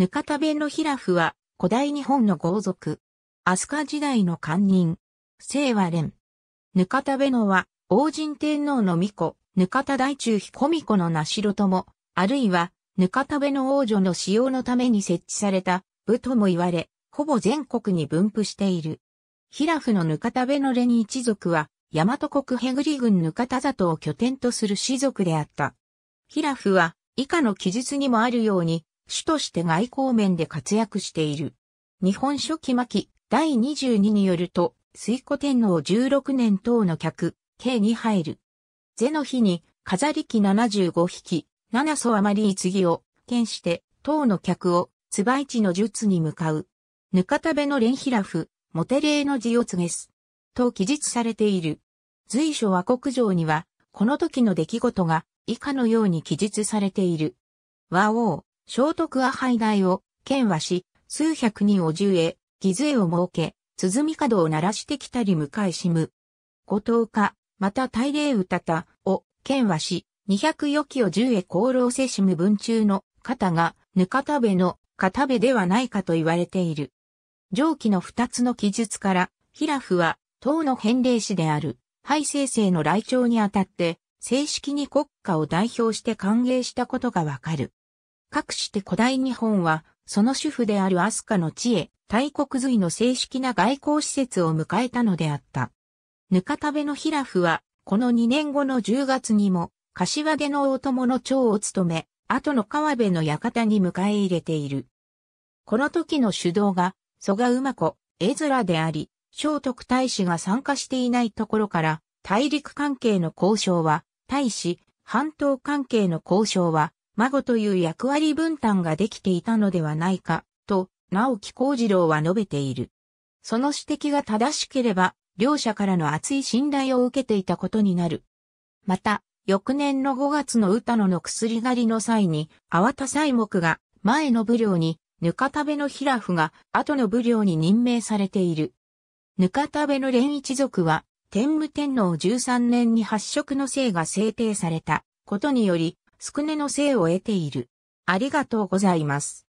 ぬかたべのひらふは、古代日本の豪族。飛鳥時代の官人。清和連。ぬかたべのは、王神天皇の巫女、ぬかた大中彦巫女のなしろとも、あるいは、ぬかたべの王女の使用のために設置された、部とも言われ、ほぼ全国に分布している。ひらふのぬかたべのレニ一族は、大和国へぐり郡ぬかた里を拠点とする氏族であった。ひらふは、以下の記述にもあるように、主として外交面で活躍している。日本書紀巻第22によると、水古天皇16年等の客、計に入る。是の日に、飾り機75匹、七層余り次を、剣して、等の客を、つばいちの術に向かう。ぬかたべの連ヒラフ、モテレーの字を告げす。と記述されている。随所和国城には、この時の出来事が以下のように記述されている。和王、聖徳阿拝大を、剣はし、数百人を従へ、義図を設け、鼓角を鳴らしてきたり迎えしむ。五島家、また大霊歌たを、剣はし、二百余機を十へ功労せしむ文中の方が、ぬかたべの、かたべではないかと言われている。上記の二つの記述から、平府は、党の返礼師である、廃生成の来朝にあたって、正式に国家を代表して歓迎したことがわかる。かくして古代日本は、その主婦であるアスカの地へ、大国隋の正式な外交施設を迎えたのであった。ぬかたべのヒラフは、この2年後の10月にも、柏毛の大友の長を務め、後の川辺の館に迎え入れている。この時の主導が、蘇我馬子、江面であり、聖徳太子が参加していないところから、大陸関係の交渉は、大使、半島関係の交渉は、孫という役割分担ができていたのではないか、と、直木幸次郎は述べている。その指摘が正しければ、両者からの厚い信頼を受けていたことになる。また、翌年の5月の歌野の薬狩りの際に、粟田西木が前の武領に、ぬかたべの平夫が後の武領に任命されている。ぬかたべの連一族は、天武天皇13年に発色の姓が制定されたことにより、宿根の生を得ている。ありがとうございます。